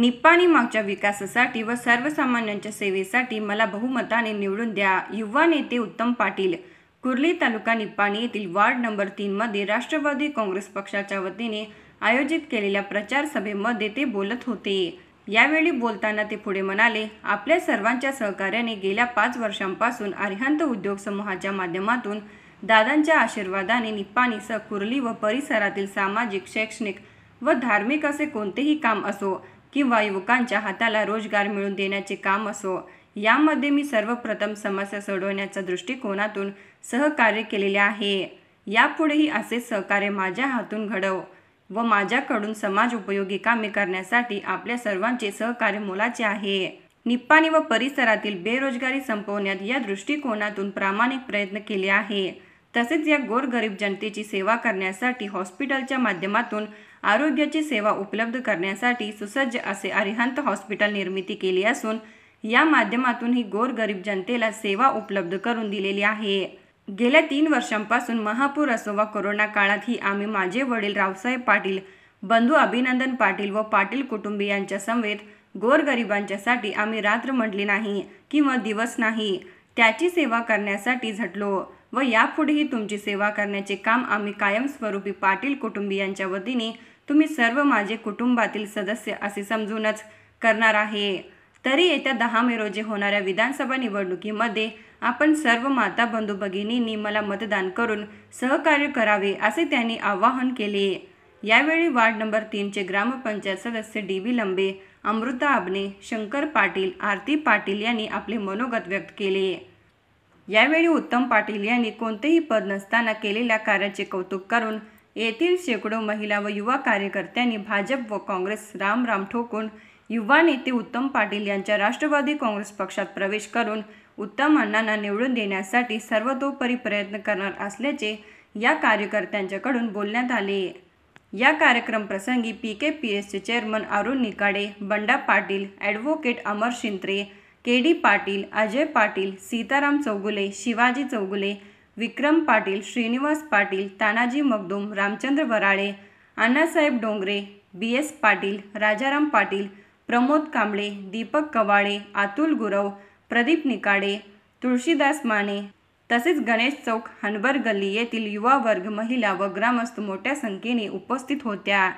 निप्पाणी मागच्या विकासासाठी व सर्वसामान्यांच्या सेवेसाठी मला बहुमताने निवडून द्या युवा नेते उत्तम पाटील कुर्ली तालुका निप्पाणी येथील वार्ड नंबर तीनमध्ये राष्ट्रवादी काँग्रेस पक्षाच्या वतीने आयोजित केलेल्या प्रचार सभेमध्ये ते बोलत होते यावेळी बोलताना ते पुढे म्हणाले आपल्या सर्वांच्या सहकार्याने गेल्या पाच वर्षांपासून अरिहंत उद्योग समूहाच्या माध्यमातून दादांच्या आशीर्वादाने निप्पाणीसह कुर्ली व परिसरातील सामाजिक शैक्षणिक व धार्मिक असे कोणतेही काम असो किंवा युवकांच्या हाताला रोजगार मिळवून देण्याचे काम असो यामध्ये मी सर्वप्रथम समस्या सोडवण्याच्या दृष्टिकोनातून सहकार्य केलेले आहे यापुढेही असे सहकार्य माझ्या हातून घडव व माझ्याकडून समाज उपयोगी कामे करण्यासाठी आपल्या सर्वांचे सहकार्य मोलाचे आहे निप्पाणी व परिसरातील बेरोजगारी संपवण्यात या दृष्टिकोनातून प्रामाणिक प्रयत्न केले आहे तसेच या गोरगरीब जनतेची सेवा करण्यासाठी हॉस्पिटलच्या माध्यमातून आरोग्याची सेवा उपलब्ध करण्यासाठी सुसज्ज असे अरिहंत हॉस्पिटल निर्मिती केली असून या माध्यमातून ही गोरगरीब जनतेला सेवा उपलब्ध करून दिलेली आहे गेल्या तीन वर्षांपासून महापूर असो वा कोरोना काळात ही आम्ही माझे वडील रावसाहेब पाटील बंधू अभिनंदन पाटील व पाटील कुटुंबियांच्या समवेत गोरगरिबांच्यासाठी आम्ही रात्र म्हटली नाही किंवा दिवस नाही त्याची सेवा करण्यासाठी झटलो व यापुढेही तुमची सेवा करण्याचे काम आम्ही कायमस्वरूपी पाटील कुटुंबियांच्या वतीने तुम्ही सर्व माझे कुटुंबातील सदस्य असे समजूनच करणार आहे तरी येत्या दहा मे रोजी होणाऱ्या विधानसभा निवडणुकीमध्ये आपण सर्व माता बंधू भगिनींनी मला मतदान करून सहकार्य करावे असे त्यांनी आवाहन केले यावेळी वार्ड नंबर तीनचे ग्रामपंचायत सदस्य डी बी लंबे अमृता आबने शंकर पाटील आरती पाटील यांनी आपले मनोगत व्यक्त केले यावेळी उत्तम पाटील यांनी कोणतेही पद नसताना केलेल्या कार्याचे कौतुक करून येथील शेकडो महिला व युवा कार्यकर्त्यांनी भाजप व काँग्रेस राम राम ठोकून युवा नेते उत्तम पाटील यांच्या राष्ट्रवादी काँग्रेस पक्षात प्रवेश करून उत्तम अण्णांना निवडून देण्यासाठी सर्वतोपरी प्रयत्न करणार असल्याचे या कार्यकर्त्यांच्याकडून बोलण्यात आले या कार्यक्रम प्रसंगी पी के पी एसचे chairman Arun Nikade Banda Patil advocate Amar Shintre K D Patil Ajay Patil Sitaram Chougule Shivaji Chougule Vikram Patil Shrinivas Patil Tanaji Magdum Ramchandra Varale Annasaheb Dongre B S Patil Rajaram Patil Pramod Kamble Deepak Kavale Atul Gurav Pradeep Nikade Tulshidas Mane तसेच गणेश चौक हनबर गल्ली येथील युवा वर्ग महिला व ग्रामस्थ मोठ्या संख्येने उपस्थित होत्या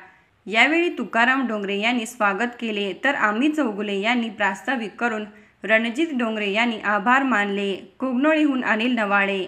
यावेळी तुकाराम डोंगरे यांनी स्वागत केले तर आम्ही चौगुले यांनी प्रास्ताविक करून रणजित डोंगरे यांनी आभार मानले कुगनोळीहून अनिल नवाळे